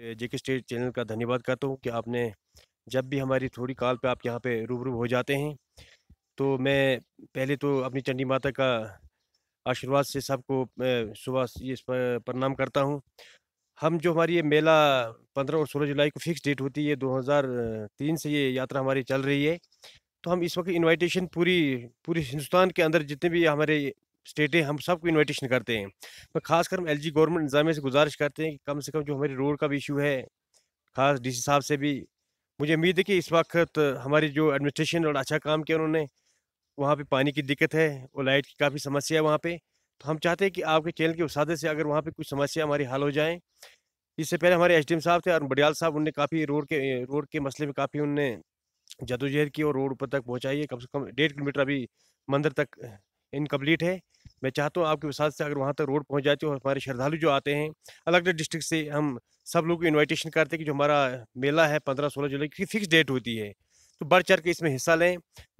जेके state channel का धन्यवाद करता हूँ कि आपने जब भी हमारी थोड़ी काल पे आप यहाँ पे रूबरू हो जाते हैं तो मैं पहले तो अपनी चंडी माता का आशीर्वाद से सबको सुबह ये प्रणाम करता हूँ हम जो हमारी ये मेला पंद्रह और सोलह जुलाई को फिक्स डेट होती है दो से ये यात्रा हमारी चल रही है तो हम इस वक्त इनविटेशन पूरी पूरे हिंदुस्तान के अंदर जितने भी हमारे स्टेटें हम सबको इन्विटेशन करते हैं पर तो खासकर हम एल जी गवर्नमेंट निज़ाम से गुजारिश करते हैं कि कम से कम जो हमारी रोड का भी इशू है खास डी सी साहब से भी मुझे उम्मीद है कि इस वक्त हमारी जो एडमिनिस्ट्रेशन और अच्छा काम किया उन्होंने वहाँ पे पानी की दिक्कत है और लाइट की काफ़ी समस्या है वहाँ पर तो हम चाहते हैं कि आपके चैनल के उसादे से अगर वहाँ पर कुछ समस्या हमारी हल हो जाए इससे पहले हमारे एसडीएम साहब थे और बडियाल साहब उनने काफ़ी रोड के रोड के मसले में काफ़ी उनने जदोजहद की और रोड ऊपर तक पहुँचाई है कम से कम डेढ़ किलोमीटर अभी मंदिर तक इनकम्प्लीट है मैं चाहता हूँ आपके वसात से अगर वहाँ तक रोड पहुँच जाती है और हमारे श्रद्धालु जो आते हैं अलग अलग डिस्ट्रिक्ट से हम सब लोग को इन्विटेशन करते हैं कि जो हमारा मेला है पंद्रह सोलह जुलाई की फिक्स डेट होती है तो बढ़ चढ़ के इसमें हिस्सा लें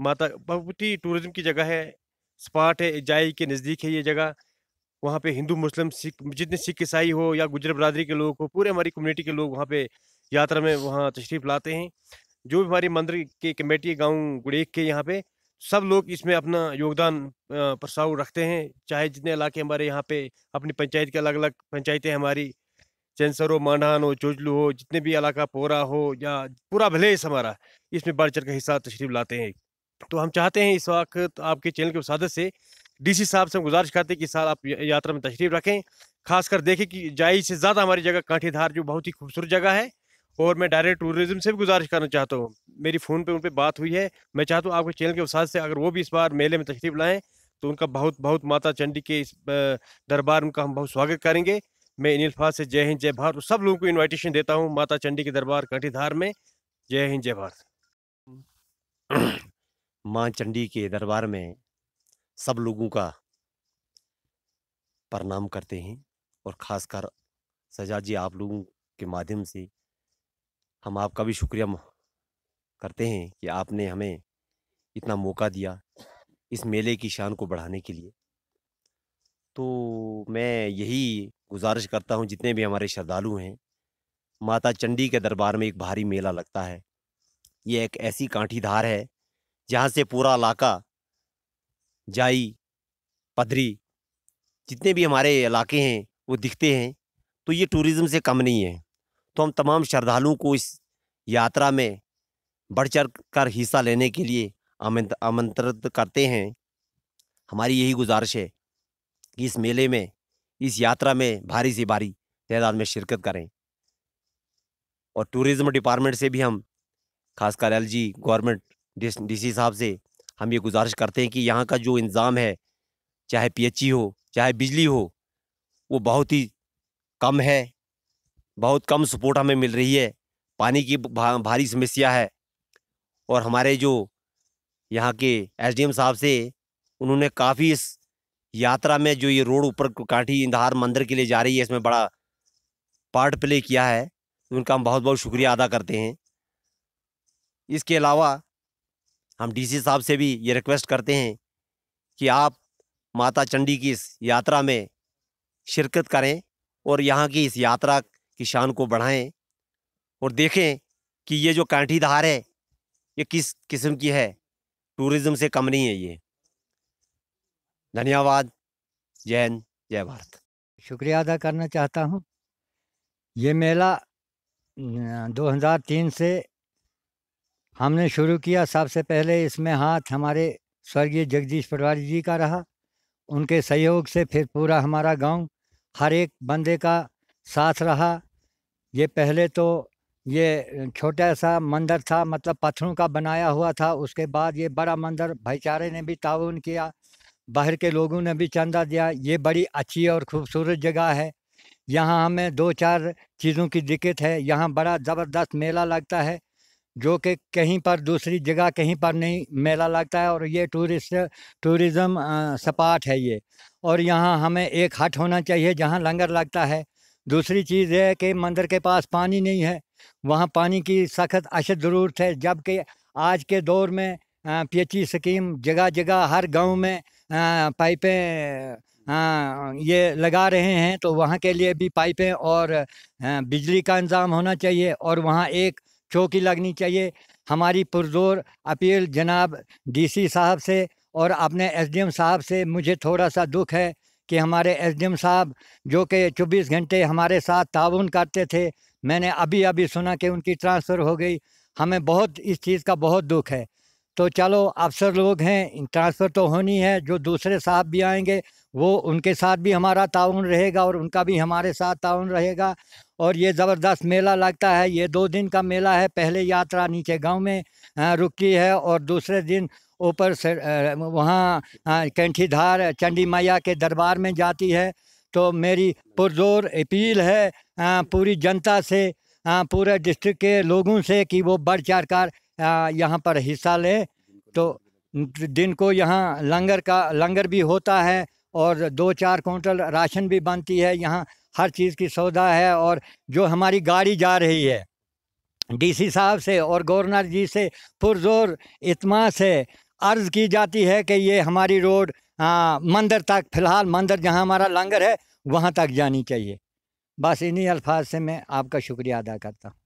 माता भगवती टूरिज़्म की जगह है स्पॉट है जाई के नज़दीक है ये जगह वहाँ पे हिंदू मुस्लिम सिख जितने सिख ईसाई हो या गुजर बरदरी के लोग हो पूरे हमारी कम्युनिटी के लोग वहाँ पे यात्रा में वहाँ तशरीफ़ लाते हैं जो भी हमारी मंदिर के कमेटी गांव गुड़ेक के यहाँ पे सब लोग इसमें अपना योगदान प्रस्ताव रखते हैं चाहे जितने इलाके हमारे यहाँ पे अपनी पंचायत के अलग अलग पंचायतें हमारी चैंसर हो मांडान हो चोजलू हो जितने भी इलाका पोरा हो या पूरा भलेस हमारा इसमें बढ़ चढ़ का हिस्सा तशरीफ लाते हैं तो हम चाहते हैं इस वक्त आपके चैनल के उसादत से डीसी साहब से हम गुजारिश करते हैं कि साल आप यात्रा में तशरीफ रखें खासकर देखें कि जाई से ज़्यादा हमारी जगह कांठीधार जो बहुत ही खूबसूरत जगह है और मैं डायरेक्ट टूरिज्म से भी गुजारिश करना चाहता हूँ मेरी फ़ोन पे उन पर बात हुई है मैं चाहता हूँ आपके चैनल के उसाद से अगर वो भी इस बार मेले में तशरीफ़ लाएँ तो उनका बहुत बहुत माता चंडी के इस दरबार उनका हम बहुत स्वागत करेंगे मैं इन अल्फाज से जय हिंद जय भारत सब लोगों को इन्वाइटेशन देता हूँ माता चंडी के दरबार कंठीधार में जय हिंद जय भारत माँ चंडी के दरबार में सब लोगों का प्रणाम करते हैं और ख़ासकर जी आप लोगों के माध्यम से हम आपका भी शुक्रिया करते हैं कि आपने हमें इतना मौका दिया इस मेले की शान को बढ़ाने के लिए तो मैं यही गुजारिश करता हूँ जितने भी हमारे श्रद्धालु हैं माता चंडी के दरबार में एक भारी मेला लगता है ये एक ऐसी कांठी धार है जहाँ से पूरा इलाका जाई पदरी जितने भी हमारे इलाके हैं वो दिखते हैं तो ये टूरिज़्म से कम नहीं है तो हम तमाम श्रद्धालुओं को इस यात्रा में बढ़ चढ़ कर हिस्सा लेने के लिए आमंत्रित करते हैं हमारी यही गुजारिश है कि इस मेले में इस यात्रा में भारी से भारी तादाद में शिरकत करें और टूरिज़्म डिपार्टमेंट से भी हम खासकर एल जी गवर्नमेंट डीसी साहब से हम ये गुजारिश करते हैं कि यहाँ का जो इंतज़ाम है चाहे पीएचई हो चाहे बिजली हो वो बहुत ही कम है बहुत कम सपोर्ट हमें मिल रही है पानी की भा, भारी समस्या है और हमारे जो यहाँ के एसडीएम साहब से उन्होंने काफ़ी इस यात्रा में जो ये रोड ऊपर काठी इंदहार मंदिर के लिए जा रही है इसमें बड़ा पार्ट प्ले किया है उनका हम बहुत बहुत शुक्रिया अदा करते हैं इसके अलावा हम डीसी साहब से भी ये रिक्वेस्ट करते हैं कि आप माता चंडी की इस यात्रा में शिरकत करें और यहाँ की इस यात्रा किसान को बढ़ाएं और देखें कि ये जो कांठी धार है ये किस किस्म की है टूरिज्म से कम नहीं है ये धन्यवाद जय हिंद जय भारत शुक्रिया अदा करना चाहता हूँ ये मेला 2003 से हमने शुरू किया सबसे पहले इसमें हाथ हमारे स्वर्गीय जगदीश पटवारी जी का रहा उनके सहयोग से फिर पूरा हमारा गांव हर एक बंदे का साथ रहा ये पहले तो ये छोटा सा मंदिर था मतलब पत्थरों का बनाया हुआ था उसके बाद ये बड़ा मंदिर भाईचारे ने भी ताउन किया बाहर के लोगों ने भी चंदा दिया ये बड़ी अच्छी और खूबसूरत जगह है यहाँ हमें दो चार चीज़ों की दिक्कत है यहाँ बड़ा ज़बरदस्त मेला लगता है जो कि कहीं पर दूसरी जगह कहीं पर नहीं मेला लगता है और ये टूरिस्ट टूरिज़म सपाट है ये और यहाँ हमें एक हट होना चाहिए जहाँ लंगर लगता है दूसरी चीज़ है कि मंदिर के पास पानी नहीं है वहाँ पानी की सख्त अशद ज़रूरत है जबकि आज के दौर में पी स्कीम जगह जगह हर गांव में पाइपें ये लगा रहे हैं तो वहाँ के लिए भी पाइपें और बिजली का इंतज़ाम होना चाहिए और वहाँ एक चौकी लगनी चाहिए हमारी पुरजोर अपील जनाब डीसी साहब से और अपने एसडीएम साहब से मुझे थोड़ा सा दुख है कि हमारे एसडीएम साहब जो कि 24 घंटे हमारे साथ ताउन करते थे मैंने अभी अभी सुना कि उनकी ट्रांसफ़र हो गई हमें बहुत इस चीज़ का बहुत दुख है तो चलो अफसर लोग हैं ट्रांसफ़र तो होनी है जो दूसरे साहब भी आएंगे वो उनके साथ भी हमारा ताउन रहेगा और उनका भी हमारे साथ ताउन रहेगा और ये ज़बरदस्त मेला लगता है ये दो दिन का मेला है पहले यात्रा नीचे गांव में रुकती है और दूसरे दिन ऊपर से वहाँ कैंठीधार चंडी मैया के दरबार में जाती है तो मेरी पुरजोर अपील है पूरी जनता से पूरे डिस्ट्रिक्ट के लोगों से कि वो बढ़ चढ़ कर यहाँ पर हिस्सा लें तो दिन को यहाँ लंगर का लंगर भी होता है और दो चार कुंटल राशन भी बनती है यहाँ हर चीज़ की सौदा है और जो हमारी गाड़ी जा रही है डीसी साहब से और गवर्नर जी से पुरजोर इतमास है अर्ज़ की जाती है कि ये हमारी रोड मंदिर तक फ़िलहाल मंदिर जहाँ हमारा लंगर है वहाँ तक जानी चाहिए बस इन्हीं अल्फाज से मैं आपका शुक्रिया अदा करता हूँ